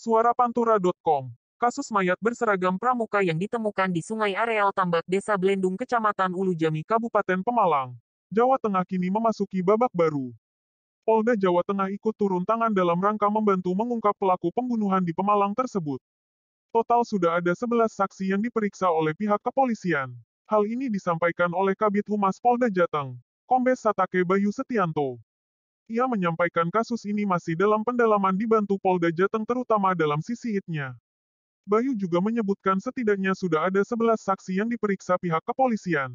Suarapantura.com Kasus mayat berseragam pramuka yang ditemukan di sungai areal tambak Desa Blendung, Kecamatan Ulu Jami Kabupaten Pemalang, Jawa Tengah kini memasuki babak baru. Polda Jawa Tengah ikut turun tangan dalam rangka membantu mengungkap pelaku pembunuhan di Pemalang tersebut. Total sudah ada 11 saksi yang diperiksa oleh pihak kepolisian. Hal ini disampaikan oleh Kabit Humas Polda Jateng, Kombes Satake Bayu Setianto. Ia menyampaikan kasus ini masih dalam pendalaman dibantu Polda Jateng terutama dalam sisi hitnya. Bayu juga menyebutkan setidaknya sudah ada 11 saksi yang diperiksa pihak kepolisian.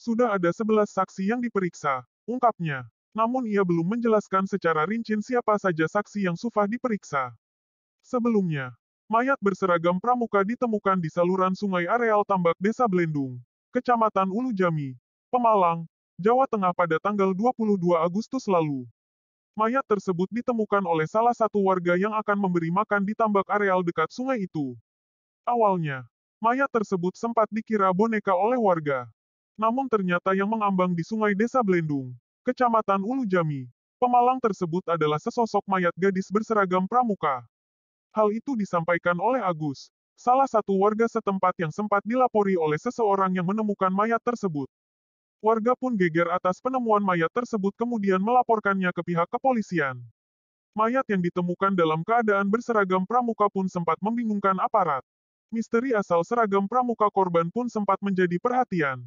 Sudah ada 11 saksi yang diperiksa, ungkapnya. Namun ia belum menjelaskan secara rinci siapa saja saksi yang Sufah diperiksa. Sebelumnya, mayat berseragam pramuka ditemukan di saluran sungai areal tambak Desa Blendung, Kecamatan Ulu Jami, Pemalang, Jawa Tengah pada tanggal 22 Agustus lalu. Mayat tersebut ditemukan oleh salah satu warga yang akan memberi makan di tambak areal dekat sungai itu. Awalnya, mayat tersebut sempat dikira boneka oleh warga. Namun ternyata yang mengambang di sungai Desa Blendung, Kecamatan Ulu Jami, Pemalang tersebut adalah sesosok mayat gadis berseragam pramuka. Hal itu disampaikan oleh Agus, salah satu warga setempat yang sempat dilapori oleh seseorang yang menemukan mayat tersebut. Warga pun geger atas penemuan mayat tersebut kemudian melaporkannya ke pihak kepolisian. Mayat yang ditemukan dalam keadaan berseragam pramuka pun sempat membingungkan aparat. Misteri asal seragam pramuka korban pun sempat menjadi perhatian.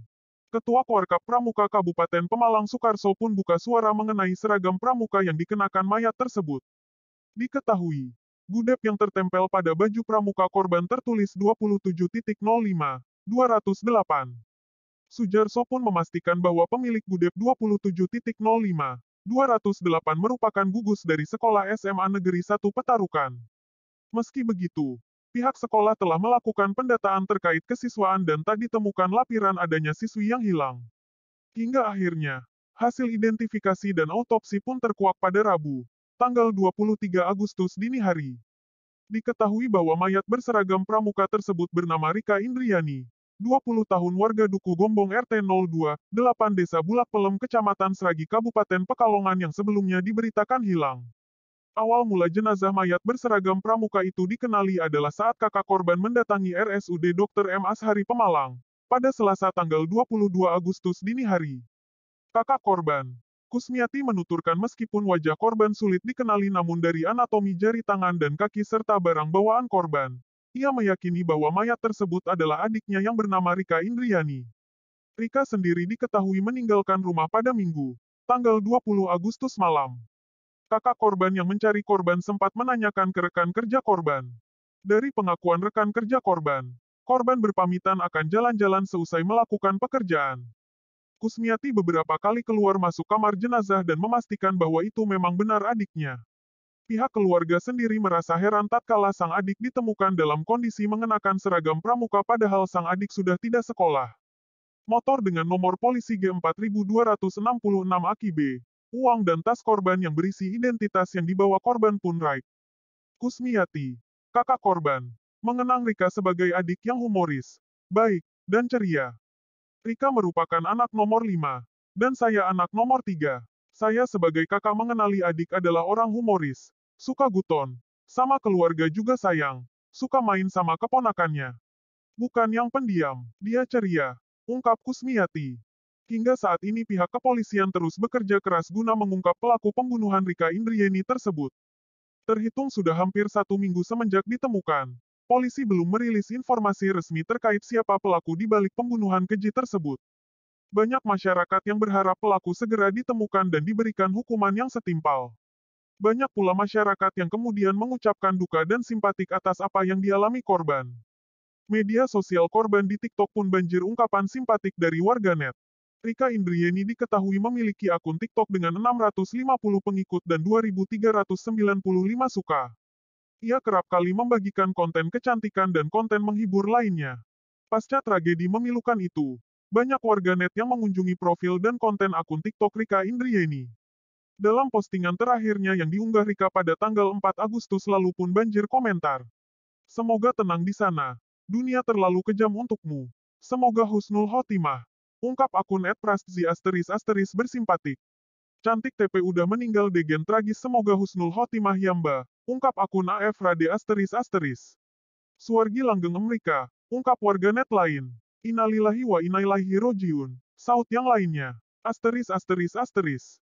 Ketua Keluarga Pramuka Kabupaten Pemalang Sukarso pun buka suara mengenai seragam pramuka yang dikenakan mayat tersebut. Diketahui, gudep yang tertempel pada baju pramuka korban tertulis 27.05.208. Sujarso pun memastikan bahwa pemilik Gudep 27.05, 208 merupakan gugus dari Sekolah SMA Negeri 1 Petarukan. Meski begitu, pihak sekolah telah melakukan pendataan terkait kesiswaan dan tak ditemukan lapiran adanya siswi yang hilang. Hingga akhirnya, hasil identifikasi dan autopsi pun terkuak pada Rabu, tanggal 23 Agustus dini hari. Diketahui bahwa mayat berseragam pramuka tersebut bernama Rika Indriani, 20 tahun warga Duku Gombong RT 02, 8 Desa Bulak Pelem Kecamatan Seragi Kabupaten Pekalongan yang sebelumnya diberitakan hilang. Awal mula jenazah mayat berseragam pramuka itu dikenali adalah saat kakak korban mendatangi RSUD Dr. M. Ashari Pemalang pada Selasa tanggal 22 Agustus dini hari. Kakak korban, Kusmiati menuturkan meskipun wajah korban sulit dikenali namun dari anatomi jari tangan dan kaki serta barang bawaan korban, ia meyakini bahwa mayat tersebut adalah adiknya yang bernama Rika Indriani. Rika sendiri diketahui meninggalkan rumah pada Minggu, tanggal 20 Agustus malam. Kakak korban yang mencari korban sempat menanyakan ke rekan kerja korban. Dari pengakuan rekan kerja korban, korban berpamitan akan jalan-jalan seusai melakukan pekerjaan. Kusmiati beberapa kali keluar masuk kamar jenazah dan memastikan bahwa itu memang benar adiknya. Pihak keluarga sendiri merasa heran tatkala sang adik ditemukan dalam kondisi mengenakan seragam pramuka padahal sang adik sudah tidak sekolah. Motor dengan nomor polisi G4266 Aki Uang dan tas korban yang berisi identitas yang dibawa korban pun raib. Kusmiati, kakak korban, mengenang Rika sebagai adik yang humoris, baik, dan ceria. Rika merupakan anak nomor 5, dan saya anak nomor 3. Saya sebagai kakak mengenali adik adalah orang humoris, Suka guton. Sama keluarga juga sayang. Suka main sama keponakannya. Bukan yang pendiam, dia ceria. Ungkap Kusmiati. Hingga saat ini pihak kepolisian terus bekerja keras guna mengungkap pelaku pembunuhan Rika Indrieni tersebut. Terhitung sudah hampir satu minggu semenjak ditemukan. Polisi belum merilis informasi resmi terkait siapa pelaku di balik pembunuhan keji tersebut. Banyak masyarakat yang berharap pelaku segera ditemukan dan diberikan hukuman yang setimpal. Banyak pula masyarakat yang kemudian mengucapkan duka dan simpatik atas apa yang dialami korban. Media sosial korban di TikTok pun banjir ungkapan simpatik dari warganet. Rika Indriyani diketahui memiliki akun TikTok dengan 650 pengikut dan 2.395 suka. Ia kerap kali membagikan konten kecantikan dan konten menghibur lainnya. Pasca tragedi memilukan itu, banyak warganet yang mengunjungi profil dan konten akun TikTok Rika Indriyani. Dalam postingan terakhirnya yang diunggah Rika pada tanggal 4 Agustus lalu pun banjir komentar. Semoga tenang di sana. Dunia terlalu kejam untukmu. Semoga husnul khotimah. Ungkap akun @praszi asteris asteris bersimpatik. Cantik TP udah meninggal degen tragis semoga husnul khotimah yamba. Ungkap akun AF Rade asteris asteris. Suargi langgeng Amerika. Ungkap warganet lain. Inalilahi wa inailahi rojiun. Saut yang lainnya. Asteris asteris asteris.